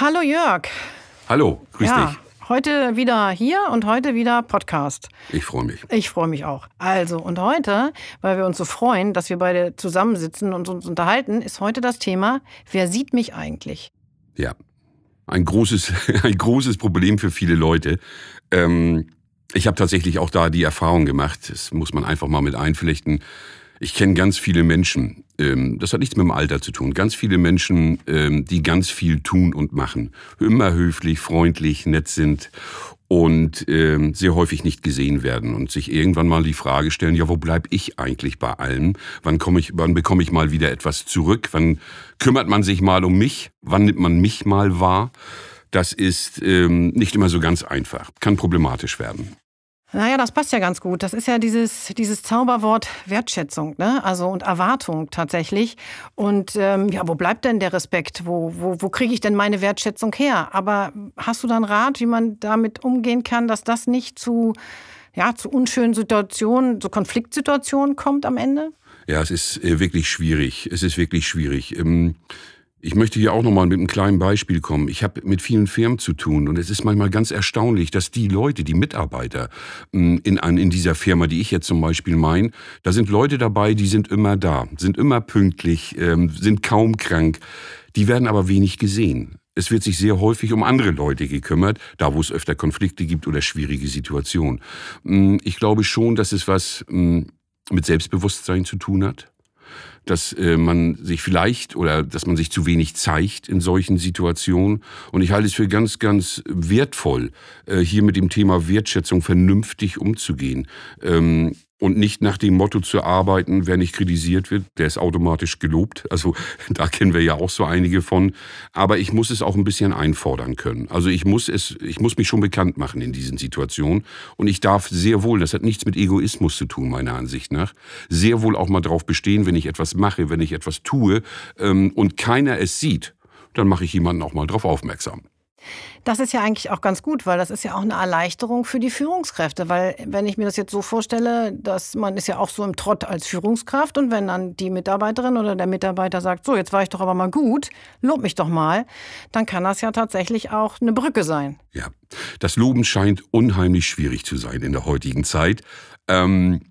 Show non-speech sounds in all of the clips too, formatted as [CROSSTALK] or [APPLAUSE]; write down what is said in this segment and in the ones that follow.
Hallo Jörg. Hallo, grüß ja. dich. Heute wieder hier und heute wieder Podcast. Ich freue mich. Ich freue mich auch. Also, und heute, weil wir uns so freuen, dass wir beide zusammensitzen und uns unterhalten, ist heute das Thema, wer sieht mich eigentlich? Ja, ein großes, [LAUGHS] ein großes Problem für viele Leute. Ähm, ich habe tatsächlich auch da die Erfahrung gemacht, das muss man einfach mal mit einflechten. Ich kenne ganz viele Menschen, ähm, das hat nichts mit dem Alter zu tun, ganz viele Menschen, ähm, die ganz viel tun und machen. Immer höflich, freundlich, nett sind und ähm, sehr häufig nicht gesehen werden und sich irgendwann mal die Frage stellen, ja, wo bleib ich eigentlich bei allem? Wann, komme ich, wann bekomme ich mal wieder etwas zurück? Wann kümmert man sich mal um mich? Wann nimmt man mich mal wahr? Das ist ähm, nicht immer so ganz einfach, kann problematisch werden. Naja, das passt ja ganz gut. Das ist ja dieses, dieses Zauberwort Wertschätzung, ne? Also und Erwartung tatsächlich. Und ähm, ja, wo bleibt denn der Respekt? Wo, wo, wo kriege ich denn meine Wertschätzung her? Aber hast du dann Rat, wie man damit umgehen kann, dass das nicht zu, ja, zu unschönen Situationen, zu Konfliktsituationen kommt am Ende? Ja, es ist äh, wirklich schwierig. Es ist wirklich schwierig. Ähm ich möchte hier auch nochmal mit einem kleinen Beispiel kommen. Ich habe mit vielen Firmen zu tun und es ist manchmal ganz erstaunlich, dass die Leute, die Mitarbeiter mm, in, in dieser Firma, die ich jetzt zum Beispiel meine, da sind Leute dabei, die sind immer da, sind immer pünktlich, ähm, sind kaum krank. Die werden aber wenig gesehen. Es wird sich sehr häufig um andere Leute gekümmert, da wo es öfter Konflikte gibt oder schwierige Situationen. Mm, ich glaube schon, dass es was mm, mit Selbstbewusstsein zu tun hat dass äh, man sich vielleicht oder dass man sich zu wenig zeigt in solchen Situationen. Und ich halte es für ganz, ganz wertvoll, äh, hier mit dem Thema Wertschätzung vernünftig umzugehen. Ähm, und nicht nach dem Motto zu arbeiten, wer nicht kritisiert wird, der ist automatisch gelobt. Also [LAUGHS] da kennen wir ja auch so einige von. Aber ich muss es auch ein bisschen einfordern können. Also ich muss es, ich muss mich schon bekannt machen in diesen Situationen. Und ich darf sehr wohl, das hat nichts mit Egoismus zu tun, meiner Ansicht nach, sehr wohl auch mal drauf bestehen, wenn ich etwas mache, wenn ich etwas tue ähm, und keiner es sieht, dann mache ich jemanden auch mal drauf aufmerksam. Das ist ja eigentlich auch ganz gut, weil das ist ja auch eine Erleichterung für die Führungskräfte. Weil wenn ich mir das jetzt so vorstelle, dass man ist ja auch so im Trott als Führungskraft und wenn dann die Mitarbeiterin oder der Mitarbeiter sagt, so jetzt war ich doch aber mal gut, lob mich doch mal, dann kann das ja tatsächlich auch eine Brücke sein. Ja, das Loben scheint unheimlich schwierig zu sein in der heutigen Zeit. Ähm,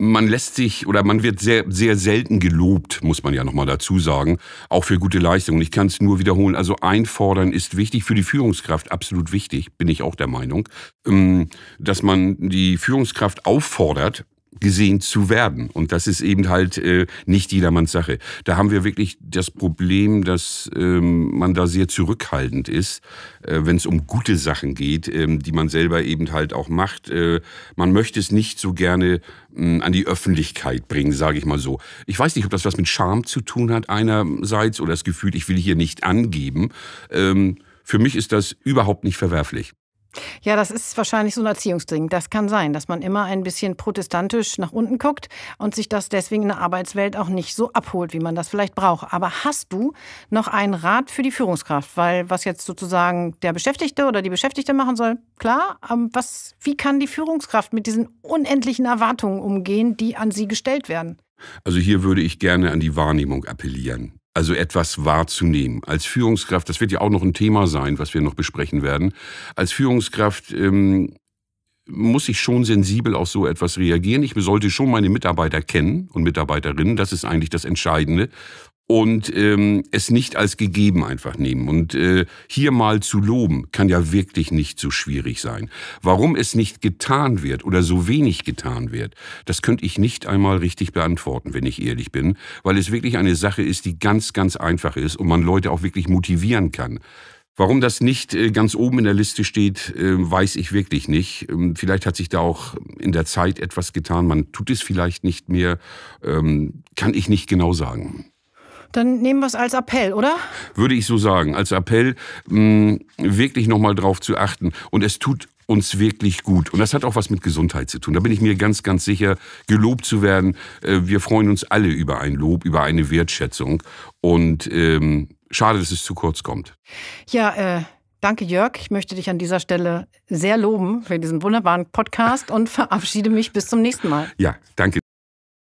man lässt sich oder man wird sehr, sehr selten gelobt, muss man ja nochmal dazu sagen, auch für gute Leistungen. Ich kann es nur wiederholen. Also einfordern ist wichtig, für die Führungskraft absolut wichtig, bin ich auch der Meinung, ähm, dass man die Führungskraft auffordert, gesehen zu werden. Und das ist eben halt äh, nicht jedermanns Sache. Da haben wir wirklich das Problem, dass ähm, man da sehr zurückhaltend ist, äh, wenn es um gute Sachen geht, ähm, die man selber eben halt auch macht. Äh, man möchte es nicht so gerne ähm, an die Öffentlichkeit bringen, sage ich mal so. Ich weiß nicht, ob das was mit Scham zu tun hat einerseits oder das Gefühl, ich will hier nicht angeben. Ähm, für mich ist das überhaupt nicht verwerflich. Ja, das ist wahrscheinlich so ein Erziehungsding. Das kann sein, dass man immer ein bisschen protestantisch nach unten guckt und sich das deswegen in der Arbeitswelt auch nicht so abholt, wie man das vielleicht braucht. Aber hast du noch einen Rat für die Führungskraft? Weil was jetzt sozusagen der Beschäftigte oder die Beschäftigte machen soll, klar, was, wie kann die Führungskraft mit diesen unendlichen Erwartungen umgehen, die an sie gestellt werden? Also hier würde ich gerne an die Wahrnehmung appellieren also etwas wahrzunehmen. Als Führungskraft, das wird ja auch noch ein Thema sein, was wir noch besprechen werden, als Führungskraft ähm, muss ich schon sensibel auf so etwas reagieren. Ich sollte schon meine Mitarbeiter kennen und Mitarbeiterinnen, das ist eigentlich das Entscheidende und ähm, es nicht als gegeben einfach nehmen. Und äh, hier mal zu loben, kann ja wirklich nicht so schwierig sein. Warum es nicht getan wird oder so wenig getan wird, das könnte ich nicht einmal richtig beantworten, wenn ich ehrlich bin, weil es wirklich eine Sache ist, die ganz, ganz einfach ist und man Leute auch wirklich motivieren kann. Warum das nicht äh, ganz oben in der Liste steht, ähm, weiß ich wirklich nicht. Ähm, vielleicht hat sich da auch in der Zeit etwas getan. Man tut es vielleicht nicht mehr. Ähm, kann ich nicht genau sagen. Dann nehmen wir es als Appell, oder? Würde ich so sagen, als Appell, mh, mm, wirklich nochmal drauf zu achten. Und es tut uns wirklich gut. Und das hat auch was mit Gesundheit zu tun. Da bin ich mir ganz, ganz sicher, gelobt zu werden. Äh, wir freuen uns alle über ein Lob, über eine Wertschätzung. Und ähm, schade, dass es zu kurz kommt. Ja, äh, danke Jörg. Ich möchte dich an dieser Stelle sehr loben für diesen wunderbaren Podcast und verabschiede mich bis zum nächsten Mal. Ja, danke.